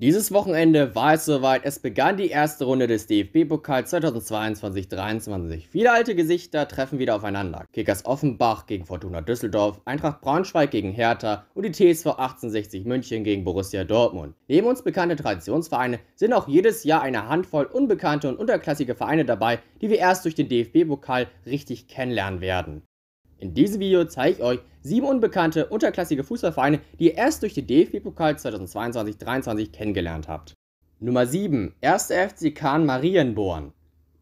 Dieses Wochenende war es soweit. Es begann die erste Runde des DFB-Pokals 2022-23. Viele alte Gesichter treffen wieder aufeinander. Kickers Offenbach gegen Fortuna Düsseldorf, Eintracht Braunschweig gegen Hertha und die TSV 1860 München gegen Borussia Dortmund. Neben uns bekannte Traditionsvereine sind auch jedes Jahr eine Handvoll unbekannte und unterklassige Vereine dabei, die wir erst durch den DFB-Pokal richtig kennenlernen werden. In diesem Video zeige ich euch, sieben unbekannte unterklassige Fußballvereine, die ihr erst durch den DFB-Pokal 2022-23 kennengelernt habt. Nummer 7. 1. FC Kahn Marienborn.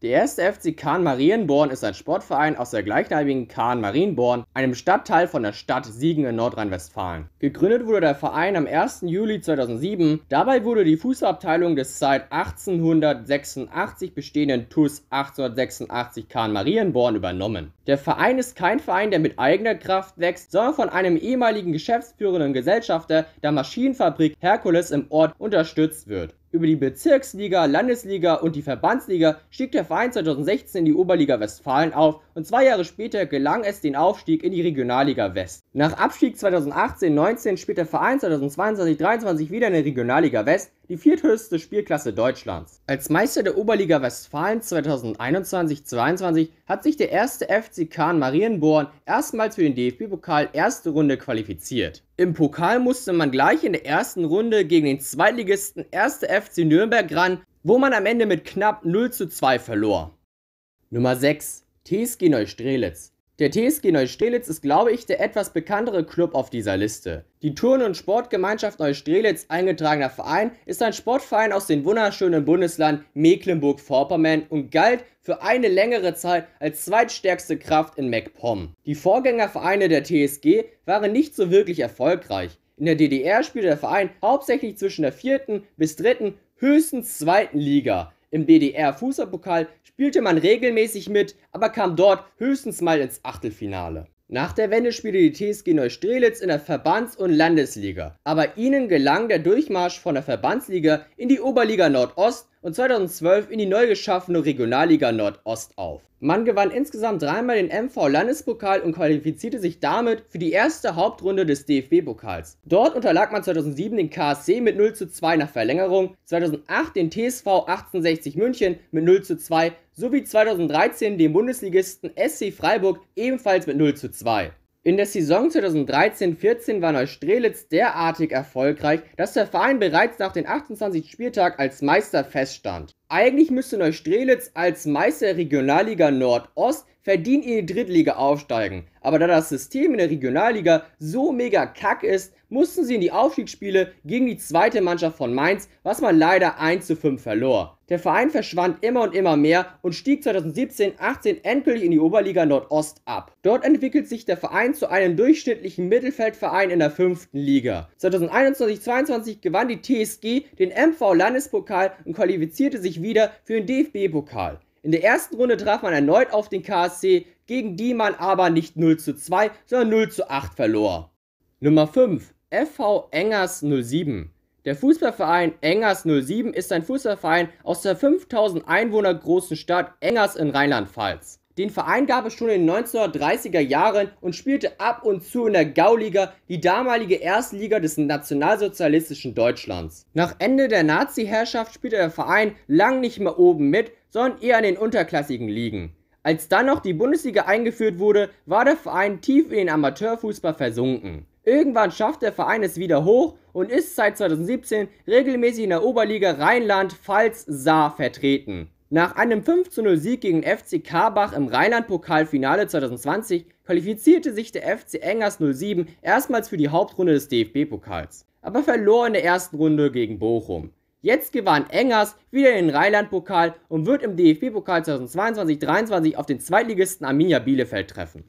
Der erste FC Kahn Marienborn ist ein Sportverein aus der gleichnamigen Kahn Marienborn, einem Stadtteil von der Stadt Siegen in Nordrhein-Westfalen. Gegründet wurde der Verein am 1. Juli 2007. Dabei wurde die Fußabteilung des seit 1886 bestehenden TUS 1886 Kahn Marienborn übernommen. Der Verein ist kein Verein, der mit eigener Kraft wächst, sondern von einem ehemaligen geschäftsführenden Gesellschafter der Maschinenfabrik Herkules im Ort unterstützt wird. Über die Bezirksliga, Landesliga und die Verbandsliga stieg der Verein 2016 in die Oberliga Westfalen auf und zwei Jahre später gelang es den Aufstieg in die Regionalliga West. Nach Abstieg 2018-19 spielt der Verein 2022-23 wieder in der Regionalliga West, die vierthöchste Spielklasse Deutschlands. Als Meister der Oberliga Westfalen 2021-22 hat sich der erste FC Kahn Marienborn erstmals für den DFB-Pokal erste Runde qualifiziert. Im Pokal musste man gleich in der ersten Runde gegen den Zweitligisten 1. FC Nürnberg ran, wo man am Ende mit knapp 0 zu 2 verlor. Nummer 6 TSG Neustrelitz. Der TSG Neustrelitz ist, glaube ich, der etwas bekanntere Club auf dieser Liste. Die Turn- und Sportgemeinschaft Neustrelitz, eingetragener Verein, ist ein Sportverein aus dem wunderschönen Bundesland Mecklenburg-Vorpommern und galt für eine längere Zeit als zweitstärkste Kraft in MacPom. Die Vorgängervereine der TSG waren nicht so wirklich erfolgreich. In der DDR spielte der Verein hauptsächlich zwischen der vierten bis dritten, höchstens zweiten Liga. Im DDR-Fußballpokal spielte man regelmäßig mit, aber kam dort höchstens mal ins Achtelfinale. Nach der Wende spielte die TSG Neustrelitz in der Verbands- und Landesliga, aber ihnen gelang der Durchmarsch von der Verbandsliga in die Oberliga Nordost und 2012 in die neu geschaffene Regionalliga Nordost auf. Man gewann insgesamt dreimal den MV-Landespokal und qualifizierte sich damit für die erste Hauptrunde des DFB-Pokals. Dort unterlag man 2007 den KSC mit 0 zu 2 nach Verlängerung, 2008 den TSV 1860 München mit 0 zu 2 sowie 2013 den Bundesligisten SC Freiburg ebenfalls mit 0 zu 2. In der Saison 2013-14 war Neustrelitz derartig erfolgreich, dass der Verein bereits nach dem 28. Spieltag als Meister feststand eigentlich müsste Neustrelitz als Meister der Regionalliga Nordost verdient in die Drittliga aufsteigen. Aber da das System in der Regionalliga so mega kack ist, mussten sie in die Aufstiegsspiele gegen die zweite Mannschaft von Mainz, was man leider 1 zu 5 verlor. Der Verein verschwand immer und immer mehr und stieg 2017-18 endgültig in die Oberliga Nordost ab. Dort entwickelt sich der Verein zu einem durchschnittlichen Mittelfeldverein in der fünften Liga. 2021-22 gewann die TSG den MV Landespokal und qualifizierte sich sich wieder für den DFB-Pokal. In der ersten Runde traf man erneut auf den KSC, gegen die man aber nicht 0 zu 2, sondern 0 zu 8 verlor. Nummer 5. FV Engers 07. Der Fußballverein Engers 07 ist ein Fußballverein aus der 5000 Einwohner großen Stadt Engers in Rheinland-Pfalz. Den Verein gab es schon in den 1930er Jahren und spielte ab und zu in der Gauliga, die damalige Erstliga des nationalsozialistischen Deutschlands. Nach Ende der Nazi-Herrschaft spielte der Verein lang nicht mehr oben mit, sondern eher in den unterklassigen Ligen. Als dann noch die Bundesliga eingeführt wurde, war der Verein tief in den Amateurfußball versunken. Irgendwann schafft der Verein es wieder hoch und ist seit 2017 regelmäßig in der Oberliga Rheinland-Pfalz-Saar vertreten. Nach einem 5-0-Sieg gegen FC Karbach im Rheinland-Pokalfinale 2020 qualifizierte sich der FC Engers 07 erstmals für die Hauptrunde des DFB-Pokals, aber verlor in der ersten Runde gegen Bochum. Jetzt gewann Engers wieder den Rheinland-Pokal und wird im DFB-Pokal 2022-23 auf den Zweitligisten Arminia Bielefeld treffen.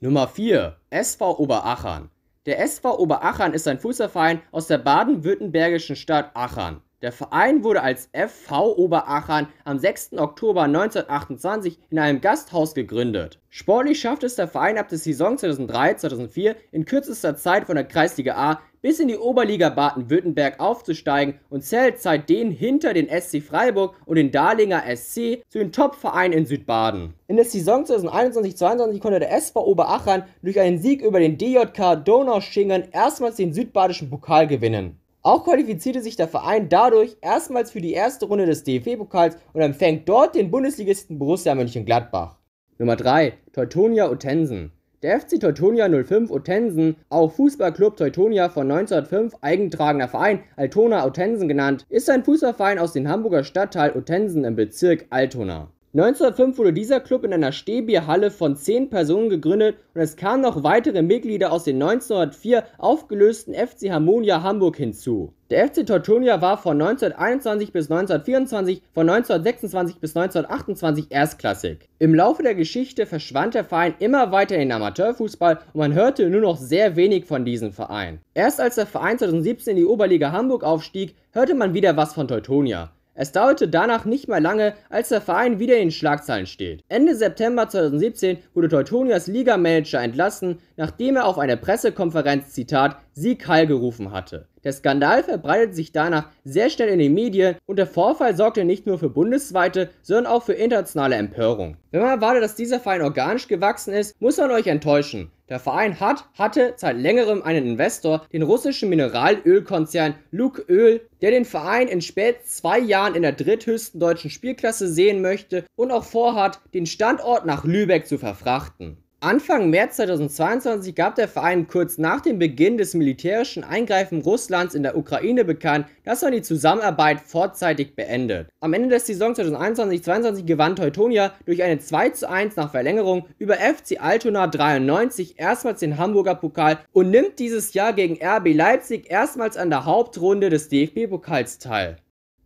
Nummer 4 SV Oberachern. Der SV Oberachern ist ein Fußballverein aus der baden-württembergischen Stadt Achern. Der Verein wurde als FV Oberachern am 6. Oktober 1928 in einem Gasthaus gegründet. Sportlich schaffte es der Verein ab der Saison 2003-2004 in kürzester Zeit von der Kreisliga A bis in die Oberliga Baden-Württemberg aufzusteigen und zählt seitdem hinter den SC Freiburg und den Darlinger SC zu den Top-Vereinen in Südbaden. In der Saison 2021 2022 konnte der SV Oberachern durch einen Sieg über den DJK Donauschingen erstmals den südbadischen Pokal gewinnen. Auch qualifizierte sich der Verein dadurch erstmals für die erste Runde des DFB-Pokals und empfängt dort den Bundesligisten Borussia Mönchengladbach. Nummer 3 Teutonia Utensen Der FC Teutonia 05 Utensen, auch Fußballclub Teutonia von 1905 eigentragender Verein Altona Utensen genannt, ist ein Fußballverein aus dem Hamburger Stadtteil Utensen im Bezirk Altona. 1905 wurde dieser Club in einer Stehbierhalle von 10 Personen gegründet und es kamen noch weitere Mitglieder aus den 1904 aufgelösten FC Harmonia Hamburg hinzu. Der FC Teutonia war von 1921 bis 1924, von 1926 bis 1928 erstklassig. Im Laufe der Geschichte verschwand der Verein immer weiter in den Amateurfußball und man hörte nur noch sehr wenig von diesem Verein. Erst als der Verein 2017 in die Oberliga Hamburg aufstieg, hörte man wieder was von Teutonia. Es dauerte danach nicht mehr lange, als der Verein wieder in den Schlagzeilen steht. Ende September 2017 wurde Teutonias Liga-Manager entlassen, nachdem er auf einer Pressekonferenz, Zitat, sie Sieg gerufen hatte. Der Skandal verbreitete sich danach sehr schnell in den Medien und der Vorfall sorgte nicht nur für bundesweite, sondern auch für internationale Empörung. Wenn man erwartet, dass dieser Verein organisch gewachsen ist, muss man euch enttäuschen. Der Verein hat, hatte seit längerem einen Investor, den russischen Mineralölkonzern Luke Öl, der den Verein in spät zwei Jahren in der dritthöchsten deutschen Spielklasse sehen möchte und auch vorhat, den Standort nach Lübeck zu verfrachten. Anfang März 2022 gab der Verein kurz nach dem Beginn des militärischen Eingreifens Russlands in der Ukraine bekannt, dass man die Zusammenarbeit vorzeitig beendet. Am Ende der Saison 2021-22 gewann Teutonia durch eine 2:1 nach Verlängerung über FC Altona 93 erstmals den Hamburger Pokal und nimmt dieses Jahr gegen RB Leipzig erstmals an der Hauptrunde des DFB-Pokals teil.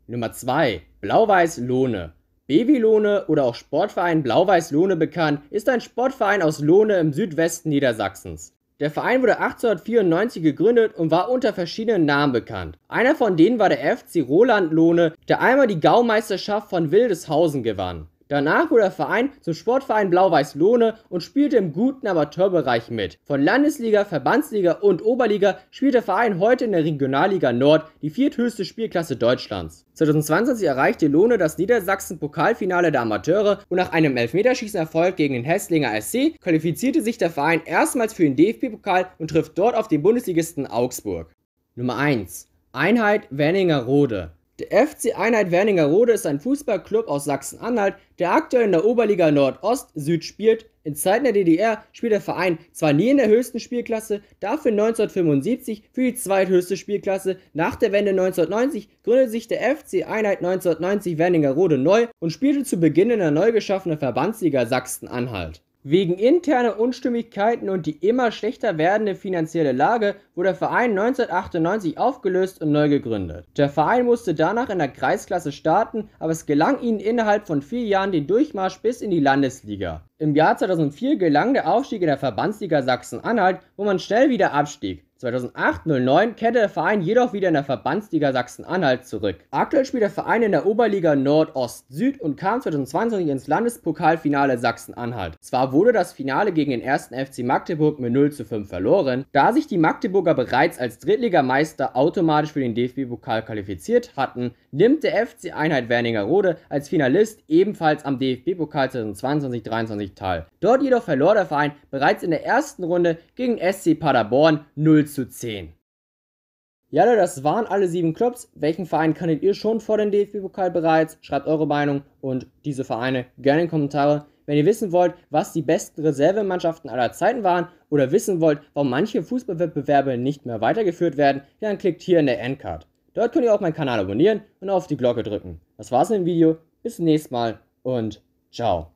Nummer 2 Blau-Weiß Lohne BW Lohne oder auch Sportverein Blau-Weiß Lohne bekannt, ist ein Sportverein aus Lohne im Südwesten Niedersachsens. Der Verein wurde 1894 gegründet und war unter verschiedenen Namen bekannt. Einer von denen war der FC Roland Lohne, der einmal die Gaumeisterschaft von Wildeshausen gewann. Danach wurde der Verein zum Sportverein Blau-Weiß Lohne und spielte im guten Amateurbereich mit. Von Landesliga, Verbandsliga und Oberliga spielt der Verein heute in der Regionalliga Nord, die vierthöchste Spielklasse Deutschlands. 2020 erreichte Lohne das Niedersachsen-Pokalfinale der Amateure und nach einem Elfmeterschießenerfolg gegen den Hesslinger SC qualifizierte sich der Verein erstmals für den DFB-Pokal und trifft dort auf den Bundesligisten Augsburg. Nummer 1 Einheit Rode der FC Einheit Werningerode ist ein Fußballclub aus Sachsen-Anhalt, der aktuell in der Oberliga Nordost-Süd spielt. In Zeiten der DDR spielt der Verein zwar nie in der höchsten Spielklasse, dafür 1975 für die zweithöchste Spielklasse. Nach der Wende 1990 gründete sich der FC Einheit 1990 Werningerode neu und spielte zu Beginn in der neu geschaffenen Verbandsliga Sachsen-Anhalt. Wegen interner Unstimmigkeiten und die immer schlechter werdende finanzielle Lage wurde der Verein 1998 aufgelöst und neu gegründet. Der Verein musste danach in der Kreisklasse starten, aber es gelang ihnen innerhalb von vier Jahren den Durchmarsch bis in die Landesliga. Im Jahr 2004 gelang der Aufstieg in der Verbandsliga Sachsen-Anhalt, wo man schnell wieder abstieg. 2008-09 kehrte der Verein jedoch wieder in der Verbandsliga Sachsen-Anhalt zurück. Aktuell spielt der Verein in der Oberliga nord ost süd und kam 2020 ins Landespokalfinale Sachsen-Anhalt. Zwar wurde das Finale gegen den ersten FC Magdeburg mit 0 zu 5 verloren, da sich die Magdeburger bereits als Drittligameister automatisch für den DFB-Pokal qualifiziert hatten, nimmt der FC Einheit Wernigerode als Finalist ebenfalls am DFB-Pokal 2022-23 teil. Dort jedoch verlor der Verein bereits in der ersten Runde gegen SC Paderborn 0 zu 10. Ja, Leute, das waren alle sieben Clubs. Welchen Verein kanntet ihr schon vor dem DFB-Pokal bereits? Schreibt eure Meinung und diese Vereine gerne in die Kommentare. Wenn ihr wissen wollt, was die besten Reservemannschaften aller Zeiten waren oder wissen wollt, warum manche Fußballwettbewerbe nicht mehr weitergeführt werden, dann klickt hier in der Endcard. Dort könnt ihr auch meinen Kanal abonnieren und auf die Glocke drücken. Das war's im Video. Bis zum nächsten Mal und ciao.